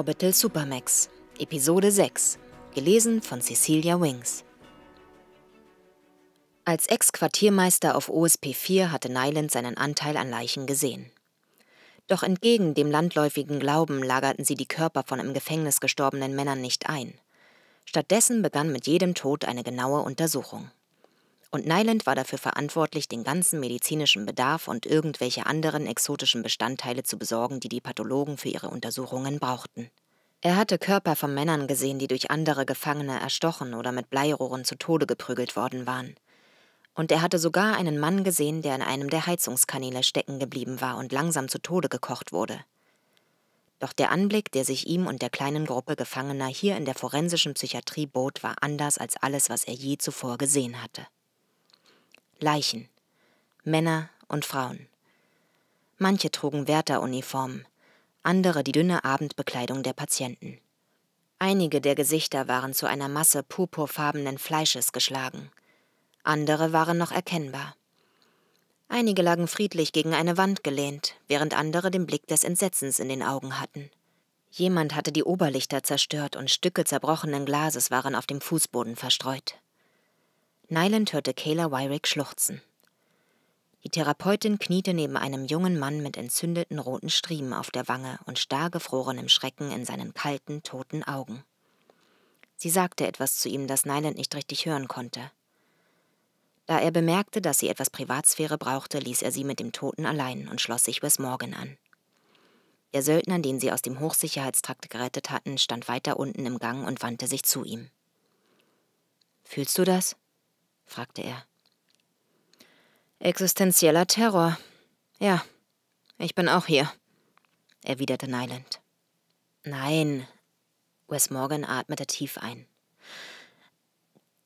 Orbital Supermax, Episode 6, gelesen von Cecilia Wings. Als Ex-Quartiermeister auf OSP-4 hatte Nyland seinen Anteil an Leichen gesehen. Doch entgegen dem landläufigen Glauben lagerten sie die Körper von im Gefängnis gestorbenen Männern nicht ein. Stattdessen begann mit jedem Tod eine genaue Untersuchung und Nyland war dafür verantwortlich, den ganzen medizinischen Bedarf und irgendwelche anderen exotischen Bestandteile zu besorgen, die die Pathologen für ihre Untersuchungen brauchten. Er hatte Körper von Männern gesehen, die durch andere Gefangene erstochen oder mit Bleirohren zu Tode geprügelt worden waren. Und er hatte sogar einen Mann gesehen, der in einem der Heizungskanäle stecken geblieben war und langsam zu Tode gekocht wurde. Doch der Anblick, der sich ihm und der kleinen Gruppe Gefangener hier in der forensischen Psychiatrie bot, war anders als alles, was er je zuvor gesehen hatte. Leichen, Männer und Frauen. Manche trugen Wärteruniformen, andere die dünne Abendbekleidung der Patienten. Einige der Gesichter waren zu einer Masse purpurfarbenen Fleisches geschlagen. Andere waren noch erkennbar. Einige lagen friedlich gegen eine Wand gelehnt, während andere den Blick des Entsetzens in den Augen hatten. Jemand hatte die Oberlichter zerstört und Stücke zerbrochenen Glases waren auf dem Fußboden verstreut. Nyland hörte Kayla Wyrick schluchzen. Die Therapeutin kniete neben einem jungen Mann mit entzündeten roten Striemen auf der Wange und starr gefrorenem Schrecken in seinen kalten, toten Augen. Sie sagte etwas zu ihm, das Nyland nicht richtig hören konnte. Da er bemerkte, dass sie etwas Privatsphäre brauchte, ließ er sie mit dem Toten allein und schloss sich Wes Morgan an. Der Söldner, den sie aus dem Hochsicherheitstrakt gerettet hatten, stand weiter unten im Gang und wandte sich zu ihm. Fühlst du das? fragte er. Existenzieller Terror. Ja, ich bin auch hier, erwiderte Nyland. Nein, Wes Morgan atmete tief ein.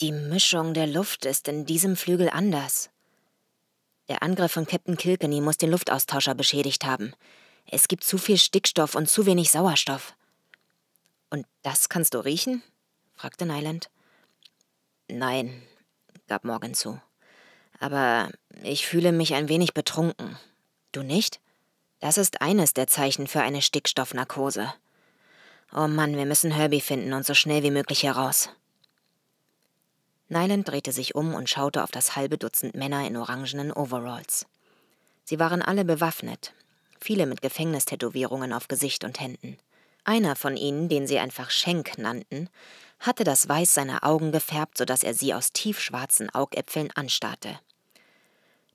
Die Mischung der Luft ist in diesem Flügel anders. Der Angriff von Captain Kilkenny muss den Luftaustauscher beschädigt haben. Es gibt zu viel Stickstoff und zu wenig Sauerstoff. Und das kannst du riechen? fragte Nyland. Nein, gab Morgan zu. Aber ich fühle mich ein wenig betrunken. Du nicht? Das ist eines der Zeichen für eine Stickstoffnarkose. Oh Mann, wir müssen Herbie finden und so schnell wie möglich heraus. Nyland drehte sich um und schaute auf das halbe Dutzend Männer in orangenen Overalls. Sie waren alle bewaffnet, viele mit Gefängnistätowierungen auf Gesicht und Händen. Einer von ihnen, den sie einfach Schenk nannten, hatte das Weiß seiner Augen gefärbt, sodass er sie aus tiefschwarzen Augäpfeln anstarrte.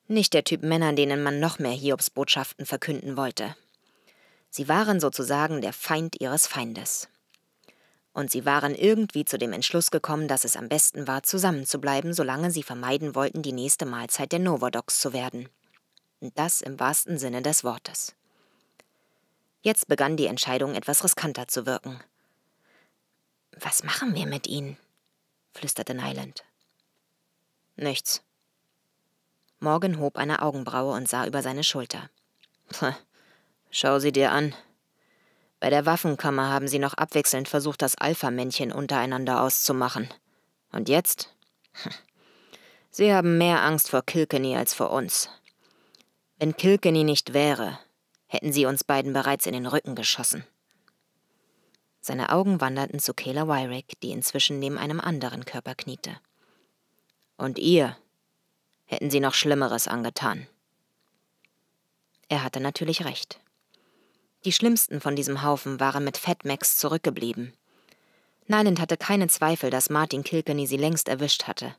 Nicht der Typ Männer, denen man noch mehr Hiobsbotschaften verkünden wollte. Sie waren sozusagen der Feind ihres Feindes. Und sie waren irgendwie zu dem Entschluss gekommen, dass es am besten war, zusammenzubleiben, solange sie vermeiden wollten, die nächste Mahlzeit der Novodocs zu werden. Und das im wahrsten Sinne des Wortes. Jetzt begann die Entscheidung etwas riskanter zu wirken, was machen wir mit ihnen? flüsterte Nyland. Nichts. Morgan hob eine Augenbraue und sah über seine Schulter. Schau sie dir an. Bei der Waffenkammer haben sie noch abwechselnd versucht, das Alpha-Männchen untereinander auszumachen. Und jetzt? Hm. Sie haben mehr Angst vor Kilkenny als vor uns. Wenn Kilkenny nicht wäre, hätten sie uns beiden bereits in den Rücken geschossen. Seine Augen wanderten zu Kayla Wyrick, die inzwischen neben einem anderen Körper kniete. Und ihr? Hätten sie noch Schlimmeres angetan? Er hatte natürlich recht. Die schlimmsten von diesem Haufen waren mit Fat Max zurückgeblieben. Nyland hatte keine Zweifel, dass Martin Kilkenny sie längst erwischt hatte.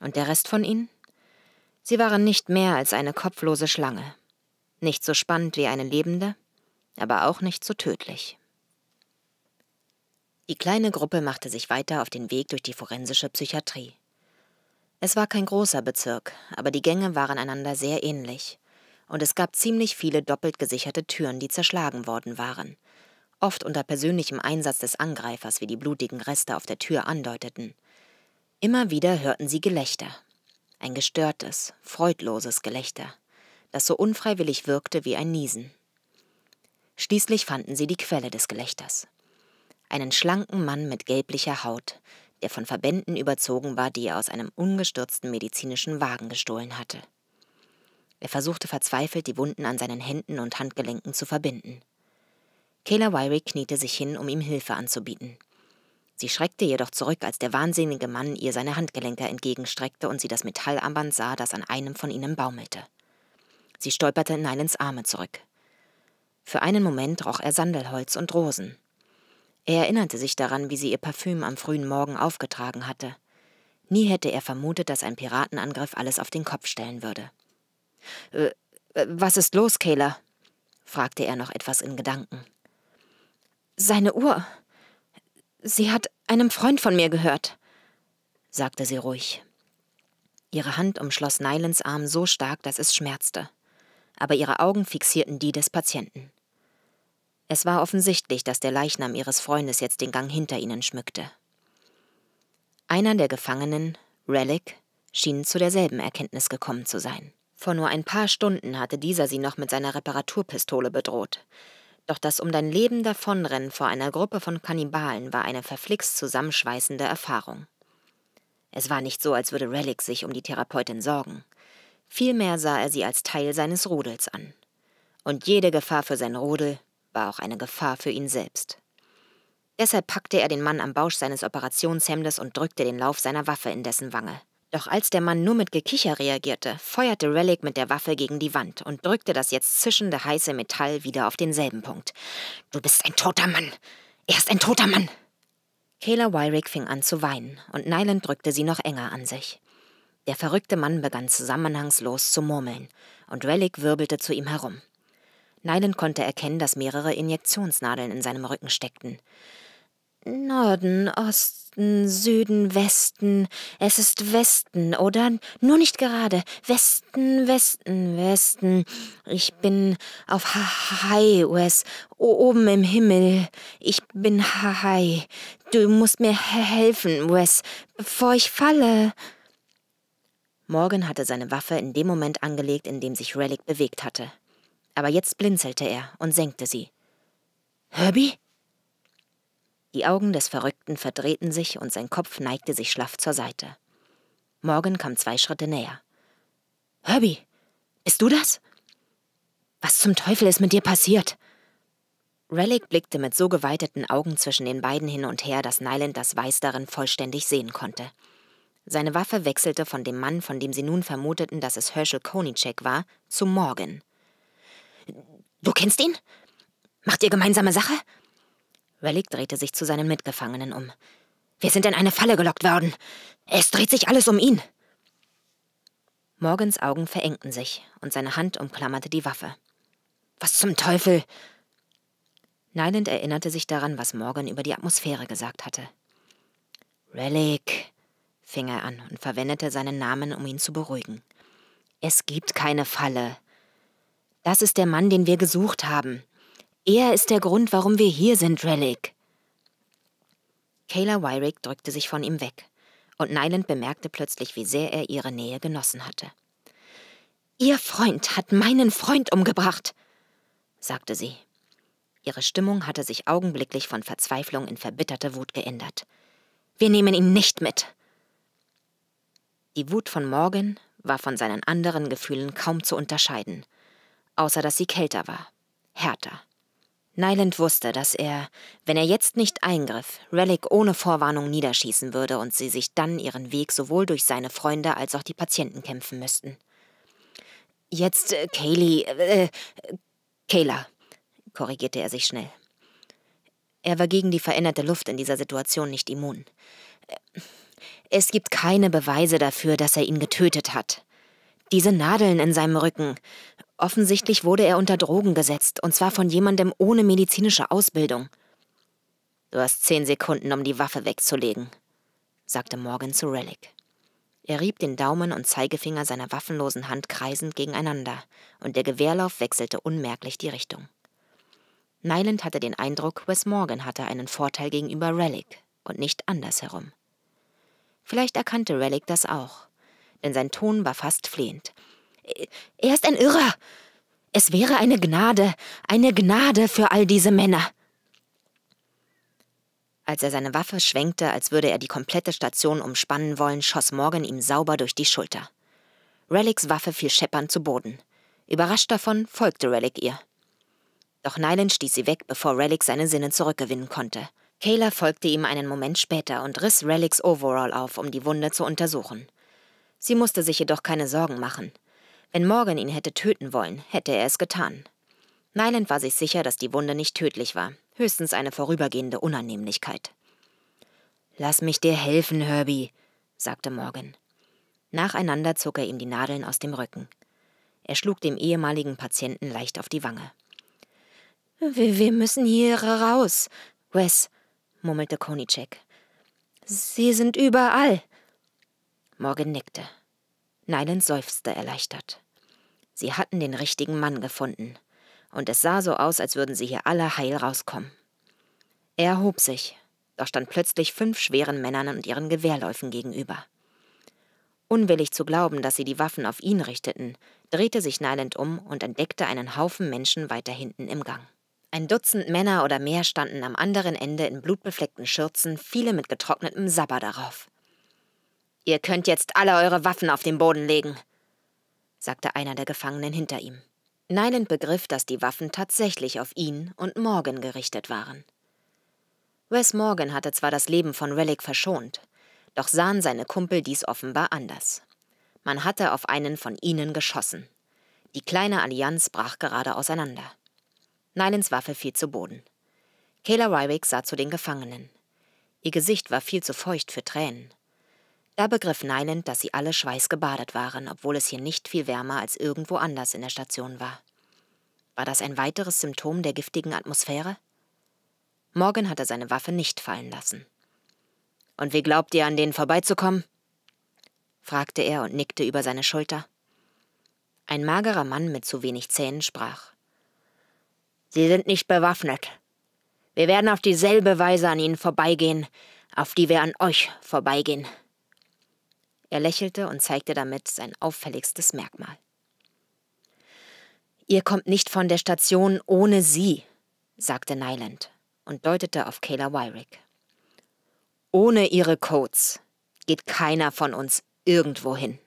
Und der Rest von ihnen? Sie waren nicht mehr als eine kopflose Schlange. Nicht so spannend wie eine lebende, aber auch nicht so tödlich. Die kleine Gruppe machte sich weiter auf den Weg durch die forensische Psychiatrie. Es war kein großer Bezirk, aber die Gänge waren einander sehr ähnlich. Und es gab ziemlich viele doppelt gesicherte Türen, die zerschlagen worden waren. Oft unter persönlichem Einsatz des Angreifers, wie die blutigen Reste auf der Tür andeuteten. Immer wieder hörten sie Gelächter. Ein gestörtes, freudloses Gelächter, das so unfreiwillig wirkte wie ein Niesen. Schließlich fanden sie die Quelle des Gelächters einen schlanken Mann mit gelblicher Haut, der von Verbänden überzogen war, die er aus einem ungestürzten medizinischen Wagen gestohlen hatte. Er versuchte verzweifelt, die Wunden an seinen Händen und Handgelenken zu verbinden. Kayla Wyrie kniete sich hin, um ihm Hilfe anzubieten. Sie schreckte jedoch zurück, als der wahnsinnige Mann ihr seine Handgelenke entgegenstreckte und sie das Metallarmband sah, das an einem von ihnen baumelte. Sie stolperte in Nylens Arme zurück. Für einen Moment roch er Sandelholz und Rosen. Er erinnerte sich daran, wie sie ihr Parfüm am frühen Morgen aufgetragen hatte. Nie hätte er vermutet, dass ein Piratenangriff alles auf den Kopf stellen würde. Äh, äh, was ist los, Kayla? fragte er noch etwas in Gedanken. Seine Uhr. Sie hat einem Freund von mir gehört, sagte sie ruhig. Ihre Hand umschloss Nylans Arm so stark, dass es schmerzte, aber ihre Augen fixierten die des Patienten. Es war offensichtlich, dass der Leichnam ihres Freundes jetzt den Gang hinter ihnen schmückte. Einer der Gefangenen, Relic, schien zu derselben Erkenntnis gekommen zu sein. Vor nur ein paar Stunden hatte dieser sie noch mit seiner Reparaturpistole bedroht. Doch das um dein Leben davonrennen vor einer Gruppe von Kannibalen war eine verflixt zusammenschweißende Erfahrung. Es war nicht so, als würde Relic sich um die Therapeutin sorgen. Vielmehr sah er sie als Teil seines Rudels an. Und jede Gefahr für sein Rudel war auch eine Gefahr für ihn selbst. Deshalb packte er den Mann am Bausch seines Operationshemdes und drückte den Lauf seiner Waffe in dessen Wange. Doch als der Mann nur mit Gekicher reagierte, feuerte Relic mit der Waffe gegen die Wand und drückte das jetzt zischende heiße Metall wieder auf denselben Punkt. Du bist ein toter Mann! Er ist ein toter Mann! Kayla Wyrick fing an zu weinen und Nylan drückte sie noch enger an sich. Der verrückte Mann begann zusammenhangslos zu murmeln und Relic wirbelte zu ihm herum. Nylon konnte erkennen, dass mehrere Injektionsnadeln in seinem Rücken steckten. Norden, Osten, Süden, Westen. Es ist Westen, oder? Nur nicht gerade. Westen, Westen, Westen. Ich bin auf Hai, Wes. Oben im Himmel. Ich bin Hai. Du musst mir helfen, Wes, bevor ich falle. Morgan hatte seine Waffe in dem Moment angelegt, in dem sich Relic bewegt hatte aber jetzt blinzelte er und senkte sie. Herbie? Die Augen des Verrückten verdrehten sich und sein Kopf neigte sich schlaff zur Seite. Morgan kam zwei Schritte näher. Herbie, bist du das? Was zum Teufel ist mit dir passiert? Relic blickte mit so geweiteten Augen zwischen den beiden hin und her, dass Nyland das Weiß darin vollständig sehen konnte. Seine Waffe wechselte von dem Mann, von dem sie nun vermuteten, dass es Herschel Konicek war, zu Morgan. Du kennst ihn? Macht ihr gemeinsame Sache? Relic drehte sich zu seinen Mitgefangenen um. Wir sind in eine Falle gelockt worden. Es dreht sich alles um ihn. Morgans Augen verengten sich und seine Hand umklammerte die Waffe. Was zum Teufel? Nyland erinnerte sich daran, was Morgan über die Atmosphäre gesagt hatte. Relic, fing er an und verwendete seinen Namen, um ihn zu beruhigen. Es gibt keine Falle. Das ist der Mann, den wir gesucht haben. Er ist der Grund, warum wir hier sind, Relic. Kayla Wyrick drückte sich von ihm weg, und Nyland bemerkte plötzlich, wie sehr er ihre Nähe genossen hatte. Ihr Freund hat meinen Freund umgebracht, sagte sie. Ihre Stimmung hatte sich augenblicklich von Verzweiflung in verbitterte Wut geändert. Wir nehmen ihn nicht mit. Die Wut von Morgan war von seinen anderen Gefühlen kaum zu unterscheiden außer dass sie kälter war, härter. Nyland wusste, dass er, wenn er jetzt nicht eingriff, Relic ohne Vorwarnung niederschießen würde und sie sich dann ihren Weg sowohl durch seine Freunde als auch die Patienten kämpfen müssten. Jetzt, äh, Kaylee, äh, äh Kayla, korrigierte er sich schnell. Er war gegen die veränderte Luft in dieser Situation nicht immun. Äh, es gibt keine Beweise dafür, dass er ihn getötet hat. Diese Nadeln in seinem Rücken, Offensichtlich wurde er unter Drogen gesetzt, und zwar von jemandem ohne medizinische Ausbildung. Du hast zehn Sekunden, um die Waffe wegzulegen, sagte Morgan zu Relic. Er rieb den Daumen und Zeigefinger seiner waffenlosen Hand kreisend gegeneinander, und der Gewehrlauf wechselte unmerklich die Richtung. Nyland hatte den Eindruck, Wes Morgan hatte einen Vorteil gegenüber Relic und nicht andersherum. Vielleicht erkannte Relic das auch, denn sein Ton war fast flehend, er ist ein Irrer. Es wäre eine Gnade, eine Gnade für all diese Männer. Als er seine Waffe schwenkte, als würde er die komplette Station umspannen wollen, schoss Morgan ihm sauber durch die Schulter. Relics Waffe fiel scheppernd zu Boden. Überrascht davon folgte Relic ihr. Doch Nylan stieß sie weg, bevor Relic seine Sinne zurückgewinnen konnte. Kayla folgte ihm einen Moment später und riss Relics Overall auf, um die Wunde zu untersuchen. Sie musste sich jedoch keine Sorgen machen. Wenn Morgan ihn hätte töten wollen, hätte er es getan. Nyland war sich sicher, dass die Wunde nicht tödlich war, höchstens eine vorübergehende Unannehmlichkeit. Lass mich dir helfen, Herbie, sagte Morgan. Nacheinander zog er ihm die Nadeln aus dem Rücken. Er schlug dem ehemaligen Patienten leicht auf die Wange. Wir müssen hier raus, Wes, murmelte Konicek. Sie sind überall. Morgan nickte. Nyland seufzte erleichtert. Sie hatten den richtigen Mann gefunden. Und es sah so aus, als würden sie hier alle heil rauskommen. Er erhob sich, doch stand plötzlich fünf schweren Männern und ihren Gewehrläufen gegenüber. Unwillig zu glauben, dass sie die Waffen auf ihn richteten, drehte sich Nyland um und entdeckte einen Haufen Menschen weiter hinten im Gang. Ein Dutzend Männer oder mehr standen am anderen Ende in blutbefleckten Schürzen, viele mit getrocknetem Sabber darauf. Ihr könnt jetzt alle eure Waffen auf den Boden legen, sagte einer der Gefangenen hinter ihm. Neiland begriff, dass die Waffen tatsächlich auf ihn und Morgan gerichtet waren. Wes Morgan hatte zwar das Leben von Relic verschont, doch sahen seine Kumpel dies offenbar anders. Man hatte auf einen von ihnen geschossen. Die kleine Allianz brach gerade auseinander. Nylands Waffe fiel zu Boden. Kayla Rywick sah zu den Gefangenen. Ihr Gesicht war viel zu feucht für Tränen. Da begriff Neinend, dass sie alle schweißgebadet waren, obwohl es hier nicht viel wärmer als irgendwo anders in der Station war. War das ein weiteres Symptom der giftigen Atmosphäre? Morgan hatte seine Waffe nicht fallen lassen. Und wie glaubt ihr, an denen vorbeizukommen? fragte er und nickte über seine Schulter. Ein magerer Mann mit zu wenig Zähnen sprach. Sie sind nicht bewaffnet. Wir werden auf dieselbe Weise an ihnen vorbeigehen, auf die wir an euch vorbeigehen. Er lächelte und zeigte damit sein auffälligstes Merkmal. Ihr kommt nicht von der Station ohne sie, sagte Nyland und deutete auf Kayla Wyrick. Ohne ihre Codes geht keiner von uns irgendwo hin.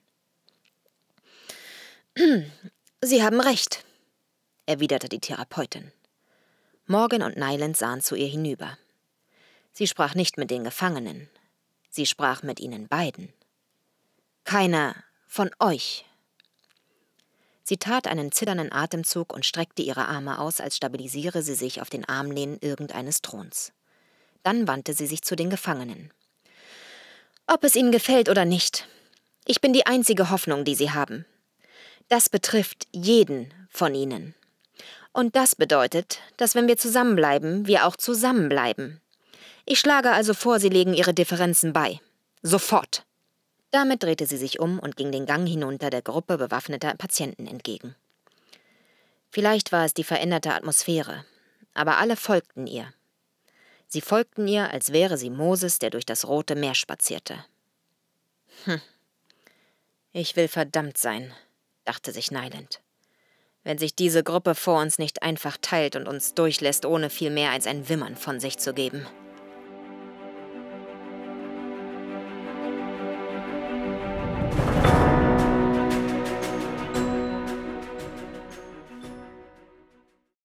Sie haben recht, erwiderte die Therapeutin. Morgan und Nyland sahen zu ihr hinüber. Sie sprach nicht mit den Gefangenen, sie sprach mit ihnen beiden. Keiner von euch. Sie tat einen zitternden Atemzug und streckte ihre Arme aus, als stabilisiere sie sich auf den Armlehnen irgendeines Throns. Dann wandte sie sich zu den Gefangenen. Ob es ihnen gefällt oder nicht, ich bin die einzige Hoffnung, die sie haben. Das betrifft jeden von ihnen. Und das bedeutet, dass wenn wir zusammenbleiben, wir auch zusammenbleiben. Ich schlage also vor, sie legen ihre Differenzen bei. Sofort. Damit drehte sie sich um und ging den Gang hinunter der Gruppe bewaffneter Patienten entgegen. Vielleicht war es die veränderte Atmosphäre, aber alle folgten ihr. Sie folgten ihr, als wäre sie Moses, der durch das Rote Meer spazierte. Hm. Ich will verdammt sein, dachte sich Neiland. Wenn sich diese Gruppe vor uns nicht einfach teilt und uns durchlässt, ohne viel mehr als ein Wimmern von sich zu geben.